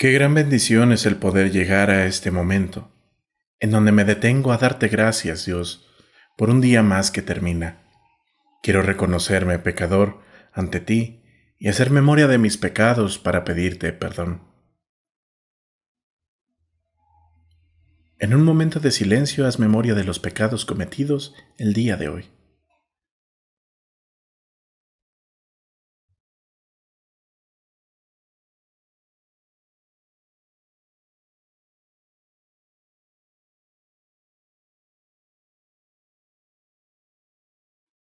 Qué gran bendición es el poder llegar a este momento, en donde me detengo a darte gracias, Dios, por un día más que termina. Quiero reconocerme pecador ante ti y hacer memoria de mis pecados para pedirte perdón. En un momento de silencio haz memoria de los pecados cometidos el día de hoy.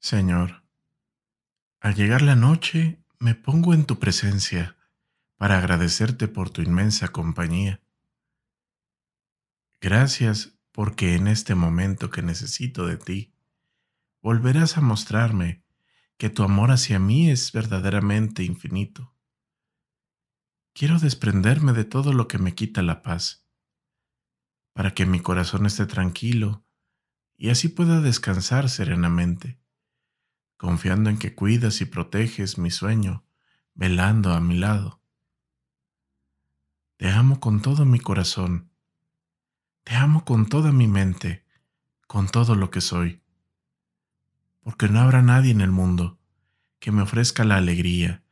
Señor, al llegar la noche me pongo en tu presencia para agradecerte por tu inmensa compañía. Gracias porque en este momento que necesito de ti, volverás a mostrarme que tu amor hacia mí es verdaderamente infinito. Quiero desprenderme de todo lo que me quita la paz, para que mi corazón esté tranquilo y así pueda descansar serenamente confiando en que cuidas y proteges mi sueño, velando a mi lado. Te amo con todo mi corazón, te amo con toda mi mente, con todo lo que soy, porque no habrá nadie en el mundo que me ofrezca la alegría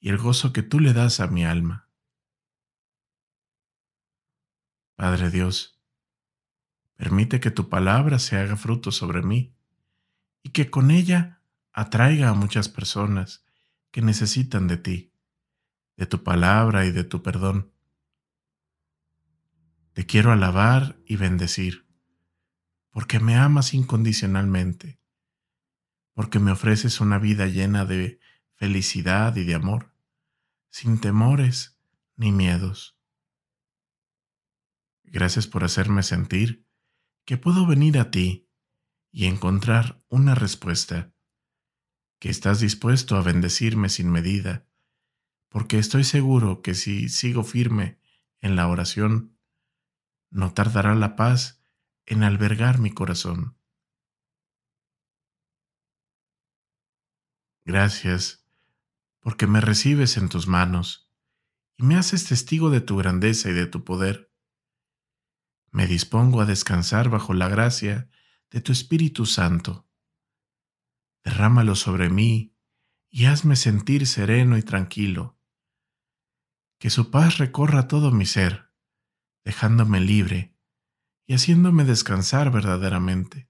y el gozo que tú le das a mi alma. Padre Dios, permite que tu palabra se haga fruto sobre mí y que con ella atraiga a muchas personas que necesitan de ti, de tu palabra y de tu perdón. Te quiero alabar y bendecir, porque me amas incondicionalmente, porque me ofreces una vida llena de felicidad y de amor, sin temores ni miedos. Gracias por hacerme sentir que puedo venir a ti y encontrar una respuesta que estás dispuesto a bendecirme sin medida, porque estoy seguro que si sigo firme en la oración, no tardará la paz en albergar mi corazón. Gracias, porque me recibes en tus manos y me haces testigo de tu grandeza y de tu poder. Me dispongo a descansar bajo la gracia de tu Espíritu Santo derrámalo sobre mí y hazme sentir sereno y tranquilo. Que su paz recorra todo mi ser, dejándome libre y haciéndome descansar verdaderamente.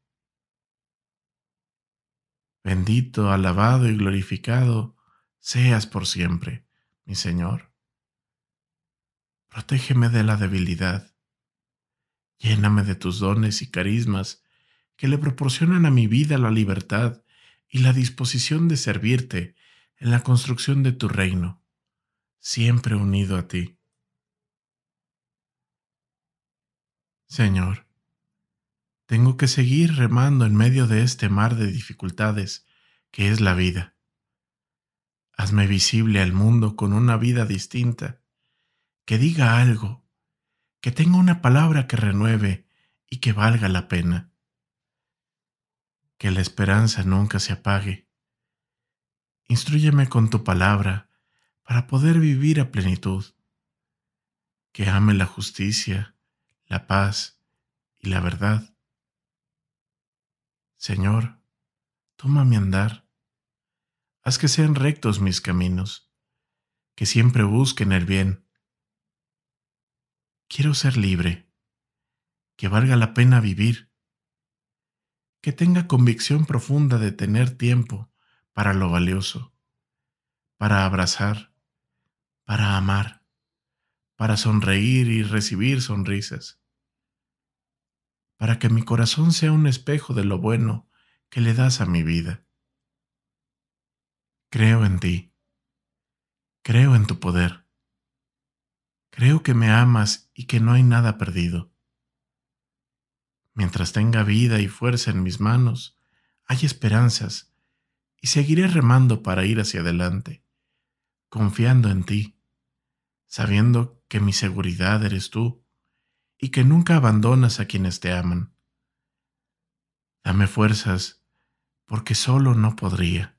Bendito, alabado y glorificado seas por siempre, mi Señor. Protégeme de la debilidad. Lléname de tus dones y carismas que le proporcionan a mi vida la libertad y la disposición de servirte en la construcción de tu reino, siempre unido a ti. Señor, tengo que seguir remando en medio de este mar de dificultades que es la vida. Hazme visible al mundo con una vida distinta, que diga algo, que tenga una palabra que renueve y que valga la pena que la esperanza nunca se apague. Instruyeme con tu palabra para poder vivir a plenitud, que ame la justicia, la paz y la verdad. Señor, toma mi andar, haz que sean rectos mis caminos, que siempre busquen el bien. Quiero ser libre, que valga la pena vivir que tenga convicción profunda de tener tiempo para lo valioso, para abrazar, para amar, para sonreír y recibir sonrisas, para que mi corazón sea un espejo de lo bueno que le das a mi vida. Creo en ti, creo en tu poder, creo que me amas y que no hay nada perdido. Mientras tenga vida y fuerza en mis manos, hay esperanzas y seguiré remando para ir hacia adelante, confiando en ti, sabiendo que mi seguridad eres tú y que nunca abandonas a quienes te aman. Dame fuerzas porque solo no podría.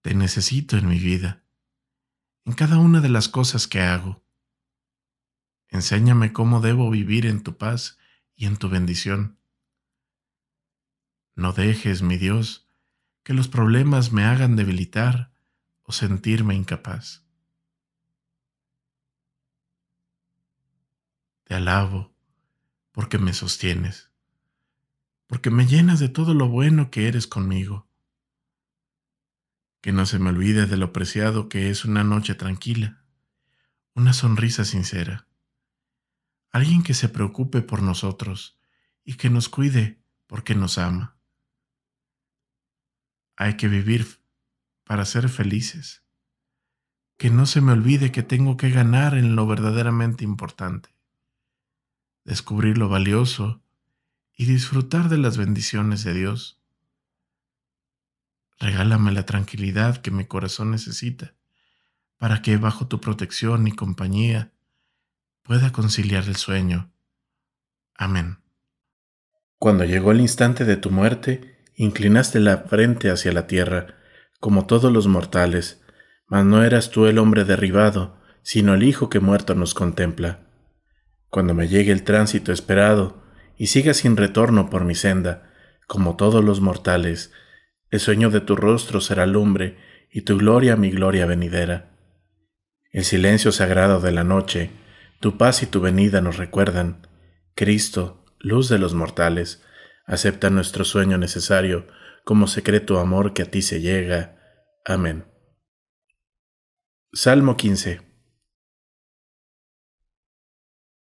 Te necesito en mi vida, en cada una de las cosas que hago. Enséñame cómo debo vivir en tu paz y en tu bendición. No dejes, mi Dios, que los problemas me hagan debilitar o sentirme incapaz. Te alabo porque me sostienes, porque me llenas de todo lo bueno que eres conmigo. Que no se me olvide de lo preciado que es una noche tranquila, una sonrisa sincera alguien que se preocupe por nosotros y que nos cuide porque nos ama. Hay que vivir para ser felices. Que no se me olvide que tengo que ganar en lo verdaderamente importante, descubrir lo valioso y disfrutar de las bendiciones de Dios. Regálame la tranquilidad que mi corazón necesita para que bajo tu protección y compañía pueda conciliar el sueño. Amén. Cuando llegó el instante de tu muerte, inclinaste la frente hacia la tierra, como todos los mortales, mas no eras tú el hombre derribado, sino el Hijo que muerto nos contempla. Cuando me llegue el tránsito esperado, y siga sin retorno por mi senda, como todos los mortales, el sueño de tu rostro será lumbre, y tu gloria mi gloria venidera. El silencio sagrado de la noche, tu paz y tu venida nos recuerdan. Cristo, luz de los mortales, acepta nuestro sueño necesario como secreto amor que a ti se llega. Amén. Salmo 15.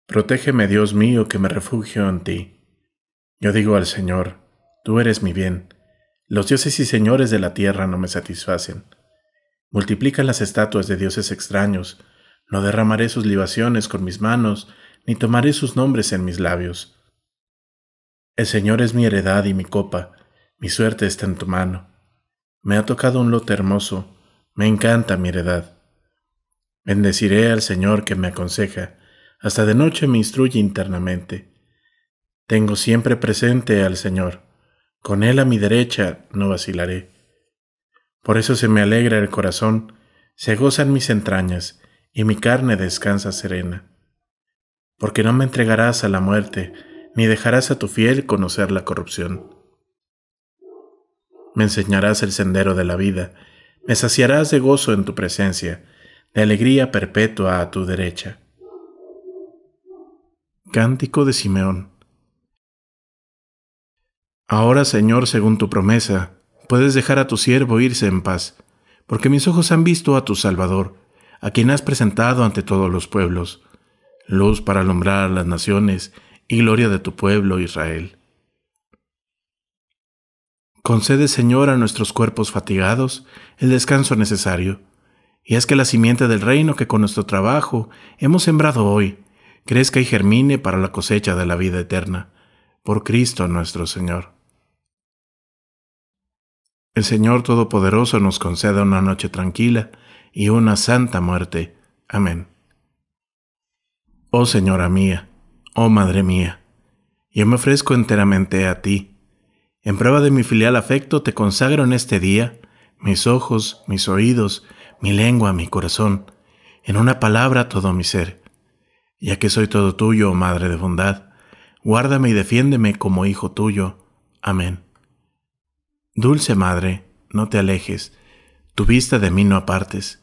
Protégeme, Dios mío, que me refugio en ti. Yo digo al Señor, tú eres mi bien. Los dioses y señores de la tierra no me satisfacen. Multiplican las estatuas de dioses extraños, no derramaré sus libaciones con mis manos, ni tomaré sus nombres en mis labios. El Señor es mi heredad y mi copa, mi suerte está en tu mano. Me ha tocado un lote hermoso, me encanta mi heredad. Bendeciré al Señor que me aconseja, hasta de noche me instruye internamente. Tengo siempre presente al Señor, con Él a mi derecha no vacilaré. Por eso se me alegra el corazón, se gozan mis entrañas, y mi carne descansa serena. Porque no me entregarás a la muerte, ni dejarás a tu fiel conocer la corrupción. Me enseñarás el sendero de la vida, me saciarás de gozo en tu presencia, de alegría perpetua a tu derecha. Cántico de Simeón. Ahora, Señor, según tu promesa, puedes dejar a tu siervo irse en paz, porque mis ojos han visto a tu Salvador, a quien has presentado ante todos los pueblos, luz para alumbrar las naciones y gloria de tu pueblo Israel. Concede, Señor, a nuestros cuerpos fatigados el descanso necesario, y haz que la simiente del reino que con nuestro trabajo hemos sembrado hoy crezca y germine para la cosecha de la vida eterna, por Cristo nuestro Señor. El Señor Todopoderoso nos conceda una noche tranquila, y una santa muerte. Amén. Oh Señora mía, oh Madre mía, yo me ofrezco enteramente a ti. En prueba de mi filial afecto te consagro en este día mis ojos, mis oídos, mi lengua, mi corazón, en una palabra todo mi ser. Ya que soy todo tuyo, oh Madre de bondad, guárdame y defiéndeme como hijo tuyo. Amén. Dulce Madre, no te alejes, tu vista de mí no apartes.